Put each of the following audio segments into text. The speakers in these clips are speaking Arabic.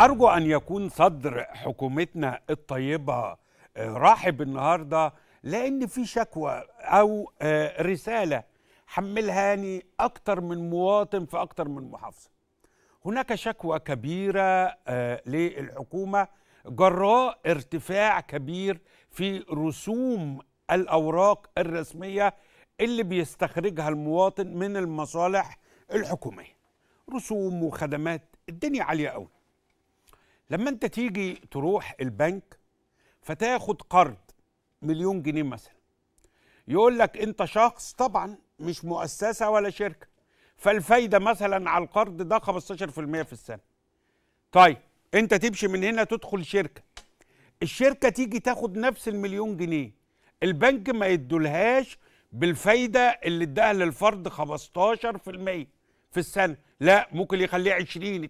أرجو أن يكون صدر حكومتنا الطيبة آه، راحب النهاردة لأن في شكوى أو آه، رسالة حملها لي أكتر من مواطن في أكتر من محافظة هناك شكوى كبيرة آه، للحكومة جراء ارتفاع كبير في رسوم الأوراق الرسمية اللي بيستخرجها المواطن من المصالح الحكومية رسوم وخدمات الدنيا عالية قوي لما انت تيجي تروح البنك فتاخد قرض مليون جنيه مثلا يقول لك انت شخص طبعا مش مؤسسه ولا شركه فالفايده مثلا على القرض ده 15% في السنه طيب انت تمشي من هنا تدخل شركه الشركه تيجي تاخد نفس المليون جنيه البنك ما يدولهاش بالفايده اللي اداها للفرد 15% في السنه لا ممكن يخليها 20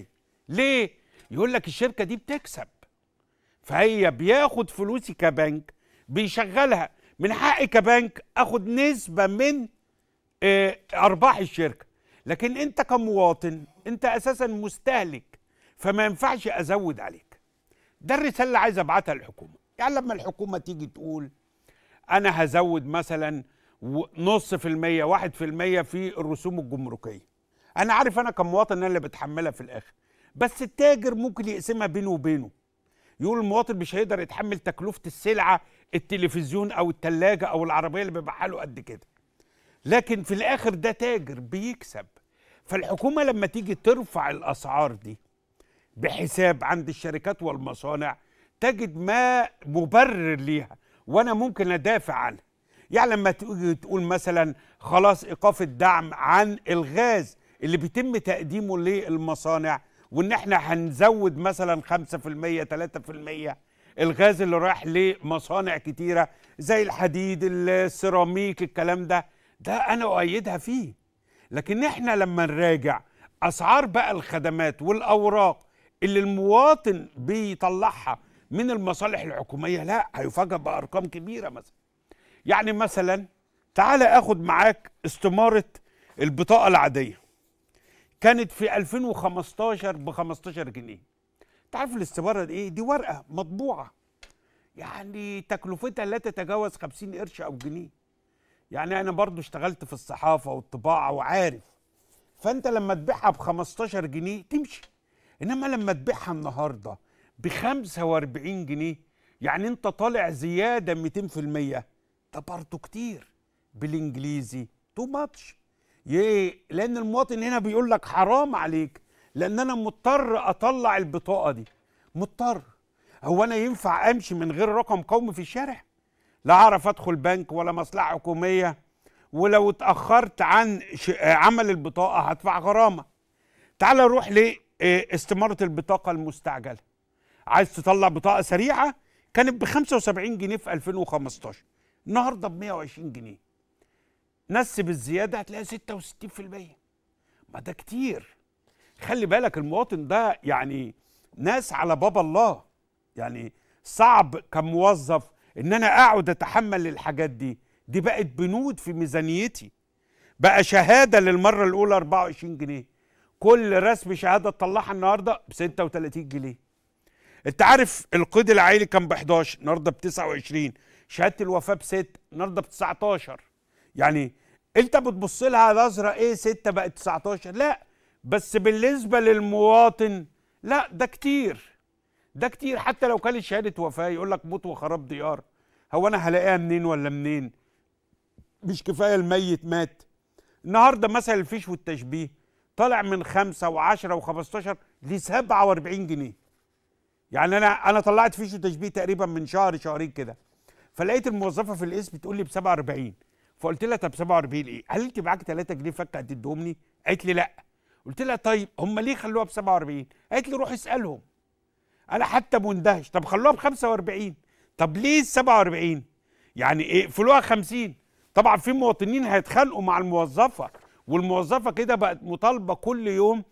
22% ليه يقول لك الشركه دي بتكسب فهي بياخد فلوسي كبنك بيشغلها من حقي كبنك اخد نسبه من آه، ارباح الشركه لكن انت كمواطن انت اساسا مستهلك فما ينفعش ازود عليك ده الرساله اللي عايز ابعتها للحكومه يعني لما الحكومه تيجي تقول انا هزود مثلا نص في المية واحد في المية في الرسوم الجمركية أنا عارف أنا كمواطن أنا اللي بتحملها في الآخر بس التاجر ممكن يقسمها بينه وبينه يقول المواطن مش هيقدر يتحمل تكلفة السلعة التلفزيون أو التلاجة أو العربية اللي بيبيعها له قد كده لكن في الآخر ده تاجر بيكسب فالحكومة لما تيجي ترفع الأسعار دي بحساب عند الشركات والمصانع تجد ما مبرر ليها وأنا ممكن أدافع عنها يعني لما تيجي تقول مثلا خلاص إيقاف الدعم عن الغاز اللي بيتم تقديمه للمصانع وان احنا هنزود مثلا 5% 3% الغاز اللي رايح لمصانع كتيره زي الحديد السيراميك الكلام ده ده انا اؤيدها فيه لكن احنا لما نراجع اسعار بقى الخدمات والاوراق اللي المواطن بيطلعها من المصالح الحكوميه لا هيفاجئ بارقام كبيره مثلا يعني مثلا تعالى اخد معاك استماره البطاقه العاديه كانت في 2015 ب 15 جنيه انت عارف الاستبارة دي ايه دي ورقة مطبوعة يعني تكلفتها لا تتجاوز 50 قرش او جنيه يعني انا برضو اشتغلت في الصحافة والطباعة وعارف فانت لما تبيعها ب 15 جنيه تمشي انما لما تبيعها النهارده ب 45 جنيه يعني انت طالع زياده 200% ده برضه كتير بالانجليزي تو ماتش يه لان المواطن هنا بيقول لك حرام عليك لان انا مضطر اطلع البطاقه دي مضطر هو انا ينفع امشي من غير رقم قومي في الشارع لا اعرف ادخل بنك ولا مصلحه حكوميه ولو اتاخرت عن عمل البطاقه هدفع غرامه تعال نروح لاستماره آه، البطاقه المستعجله عايز تطلع بطاقه سريعه كانت ب 75 جنيه في 2015 النهارده ب 120 جنيه نسب الزياده هتلاقيها 66% ما ده كتير خلي بالك المواطن ده يعني ناس على باب الله يعني صعب كموظف ان انا اقعد اتحمل الحاجات دي دي بقت بنود في ميزانيتي بقى شهاده للمره الاولى 24 جنيه كل رسم شهاده تطلعها النهارده ب 36 جنيه انت عارف القيد العائلي كان ب 11 النهارده ب 29 شهاده الوفاه ب 6 النهارده ب 19 يعني انت بتبص لها نظره ايه 6 بقت 19 لا بس بالنسبه للمواطن لا ده كتير ده كتير حتى لو كانت شهاده وفاه يقول لك موت وخراب ديار هو انا هلاقيها منين ولا منين مش كفايه الميت مات النهارده مثلا الفيش والتشبيه طالع من 5 و10 و15 ل 47 جنيه يعني انا انا طلعت فيش وتشبيه تقريبا من شهر شهرين كده فلقيت الموظفه في القسم بتقول لي ب 47 فقلت لها طب 47 ايه؟ هل انت معاك 3 جنيه فكه هتديهم لي؟ قالت لي لا قلت لها طيب هم ليه خلوها ب 47 قالت لي روح اسالهم انا حتى مندهش طب خلوها ب 45 طب ليه 47 يعني ايه فلوها 50 طبعا في مواطنين هيتخانقوا مع الموظفه والموظفه كده بقت مطالبه كل يوم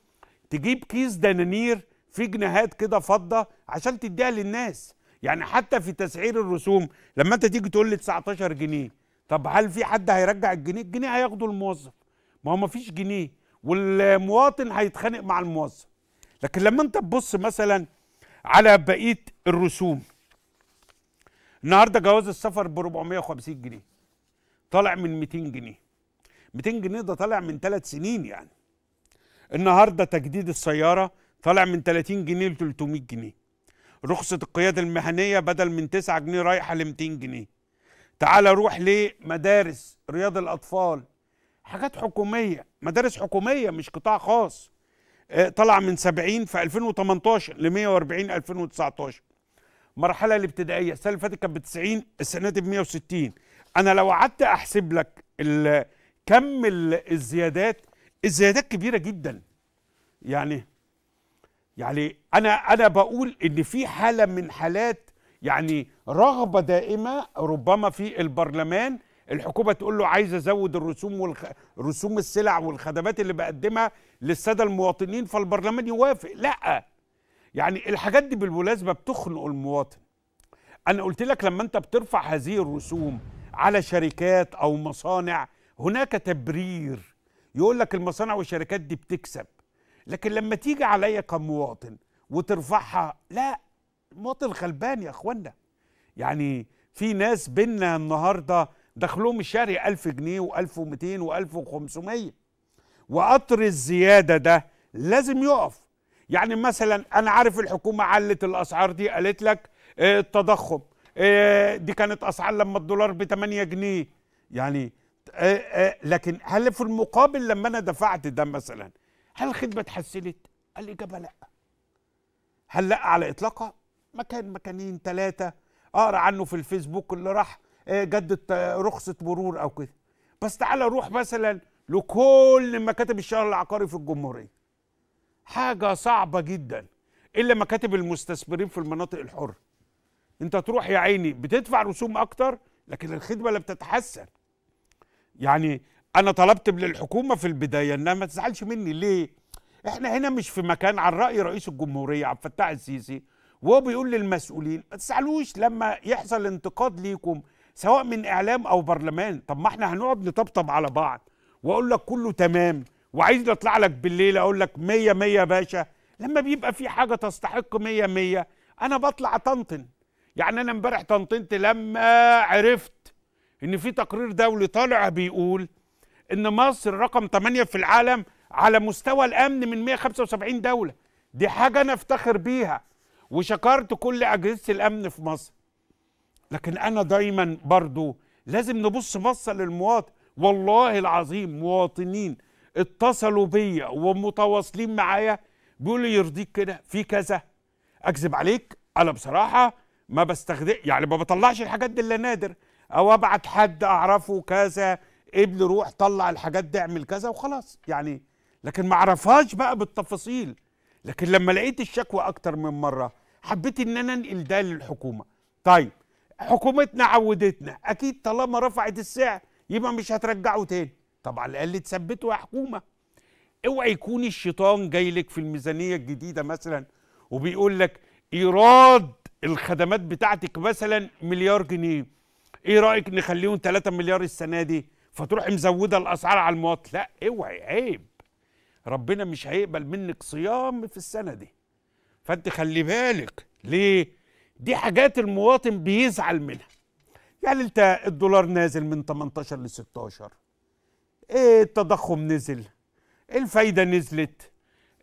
تجيب كيس دنانير في جنيهات كده فضه عشان تديها للناس يعني حتى في تسعير الرسوم لما انت تيجي تقول لي 19 جنيه طب هل في حد هيرجع الجنيه الجنيه هياخده الموظف ما هو مفيش جنيه والمواطن هيتخانق مع الموظف لكن لما انت تبص مثلا على بقيه الرسوم النهارده جواز السفر ب 450 جنيه طالع من 200 جنيه 200 جنيه ده طالع من ثلاث سنين يعني النهارده تجديد السياره طالع من 30 جنيه ل 300 جنيه رخصه القياده المهنيه بدل من 9 جنيه رايحه ل 200 جنيه تعال روح لمدارس رياض الأطفال حاجات حكومية مدارس حكومية مش قطاع خاص آه، طلع من 70 في 2018 ل 140 2019 المرحلة الابتدائية السنة اللي فاتت كانت ب 90 السنة دي ب 160 أنا لو قعدت أحسب لك كم الزيادات الزيادات كبيرة جدا يعني يعني أنا أنا بقول إن في حالة من حالات يعني رغبه دائمه ربما في البرلمان الحكومه تقول له عايز ازود الرسوم والخ... رسوم السلع والخدمات اللي بقدمها للساده المواطنين فالبرلمان يوافق لا يعني الحاجات دي بالمناسبه بتخنق المواطن انا قلت لك لما انت بترفع هذه الرسوم على شركات او مصانع هناك تبرير يقول لك المصانع والشركات دي بتكسب لكن لما تيجي عليا كمواطن وترفعها لا مواطن غلبان يا اخوانا يعني في ناس بينا النهارده دخلهم الشهري 1000 جنيه و1200 و1500 وقطر الزياده ده لازم يقف يعني مثلا انا عارف الحكومه علت الاسعار دي قالت لك آه، التضخم آه، دي كانت اسعار لما الدولار ب 8 جنيه يعني آه، لكن هل في المقابل لما انا دفعت ده مثلا هل الخدمه اتحسنت؟ الاجابه لا هل لا على اطلاقها؟ مكان مكانين ثلاثه اقرا عنه في الفيسبوك اللي راح آه، جدد رخصه مرور او كده بس تعالى روح مثلا لكل مكاتب الشهر العقاري في الجمهوريه حاجه صعبه جدا الا مكاتب المستثمرين في المناطق الحره انت تروح يا عيني بتدفع رسوم اكتر لكن الخدمه لا بتتحسن يعني انا طلبت من الحكومة في البدايه انها ما تزعلش مني ليه احنا هنا مش في مكان على راي رئيس الجمهوريه عبد الفتاح السيسي وهو بيقول للمسؤولين ما تسالوش لما يحصل انتقاد ليكم سواء من اعلام او برلمان طب ما احنا هنقعد نطبطب على بعض واقول لك كله تمام وعايز اطلع لك بالليل اقول لك 100 100 يا باشا لما بيبقى في حاجه تستحق 100 100 انا بطلع طنطن يعني انا امبارح طنطنت لما عرفت ان في تقرير دولي طالع بيقول ان مصر رقم 8 في العالم على مستوى الامن من 175 دوله دي حاجه انا افتخر بيها وشكرت كل أجهزة الأمن في مصر لكن أنا دايما برضو لازم نبص بصة للمواطن والله العظيم مواطنين اتصلوا بيا ومتواصلين معايا بيقولوا يرضيك كده في كذا اكذب عليك انا بصراحه ما بستخدم يعني ما بطلعش الحاجات دي الا نادر او ابعت حد اعرفه كذا ابن روح طلع الحاجات دي اعمل كذا وخلاص يعني لكن ما اعرفهاش بقى بالتفاصيل لكن لما لقيت الشكوى اكتر من مره حبيت ان انا انقل ده للحكومه طيب حكومتنا عودتنا اكيد طالما رفعت السعر يبقى مش هترجعه تاني طب على الاقل تثبته يا حكومه اوعى يكون الشيطان جاي لك في الميزانيه الجديده مثلا وبيقول لك ايراد الخدمات بتاعتك مثلا مليار جنيه ايه رايك نخليهم 3 مليار السنه دي فتروح مزوده الاسعار على المواطن لا اوعي عيب ربنا مش هيقبل منك صيام في السنه دي فانت خلي بالك ليه دي حاجات المواطن بيزعل منها يعني انت الدولار نازل من 18 ل 16 ايه التضخم نزل الفايدة نزلت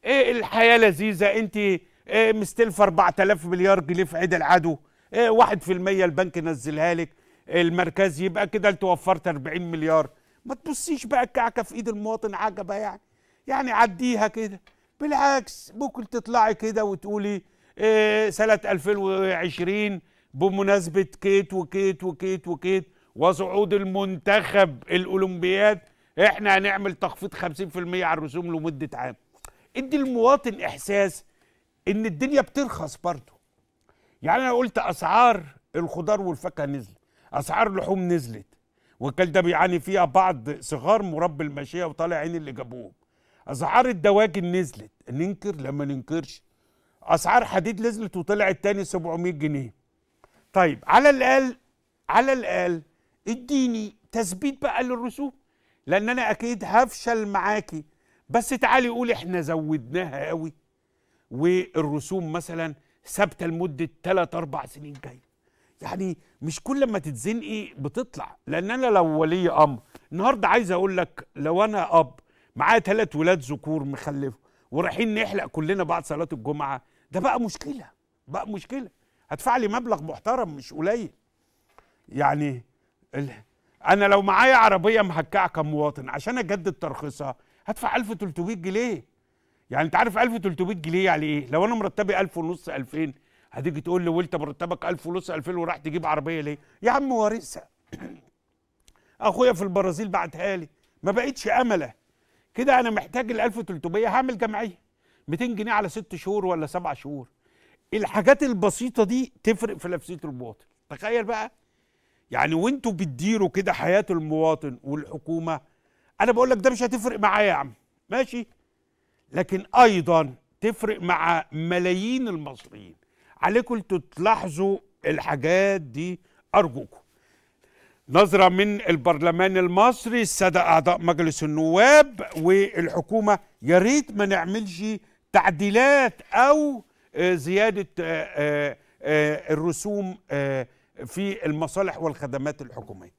ايه الحياة لذيذة انت ايه مستلف 4000 مليار جنيه في عيد العدو ايه 1% البنك نزلها لك المركز يبقى كده انت وفرت 40 مليار ما تبصيش بقى الكعكة في ايد المواطن عجبة يعني يعني عديها كده بالعكس ممكن تطلعي كده وتقولي آه، سنة 2020 بمناسبة كيت وكيت وكيت وكيت وصعود المنتخب الأولمبياد احنا هنعمل تخفيض 50% على الرسوم لمدة عام ادي المواطن إحساس إن الدنيا بترخص برضه يعني أنا قلت أسعار الخضار والفاكهة نزلت أسعار اللحوم نزلت والكل ده بيعاني فيها بعض صغار مربي الماشية وطالع عين اللي جابوهم اسعار الدواجن نزلت ننكر لما ننكرش اسعار حديد نزلت وطلعت تاني 700 جنيه طيب على الاقل على الاقل اديني تثبيت بقى للرسوم لان انا اكيد هفشل معاكي بس تعالي قولي احنا زودناها قوي والرسوم مثلا ثابته لمده 3 4 سنين جايه يعني مش كل ما تتزنقي بتطلع لان انا لو ولي امر النهارده عايز اقول لك لو انا اب معاه ثلاث ولاد ذكور مخلفه ورايحين نحلق كلنا بعد صلاه الجمعه ده بقى مشكله بقى مشكله هدفع لي مبلغ محترم مش قليل يعني ال... انا لو معايا عربيه مهكعه كمواطن عشان اجدد ترخيصها هدفع 1300 جنيه يعني انت عارف 1300 جنيه يعني ايه لو انا مرتبي 1000 ونص 2000 هتيجي تقول لي وانت مرتبك 1000 ونص 2000 وراح تجيب عربيه ليه يا عم وارثها اخويا في البرازيل بعتها لي ما بقتش امله كده انا محتاج ال 1300 هعمل جمعيه 200 جنيه على ست شهور ولا سبع شهور الحاجات البسيطه دي تفرق في نفسيه المواطن تخيل بقى يعني وانتوا بتديروا كده حياه المواطن والحكومه انا بقول لك ده مش هتفرق معايا يا عم ماشي لكن ايضا تفرق مع ملايين المصريين عليكم تلاحظوا الحاجات دي ارجوكم نظرة من البرلمان المصري السادة أعضاء مجلس النواب والحكومة يا ريت ما نعملش تعديلات أو آه، زيادة آه، آه، الرسوم في المصالح والخدمات الحكومية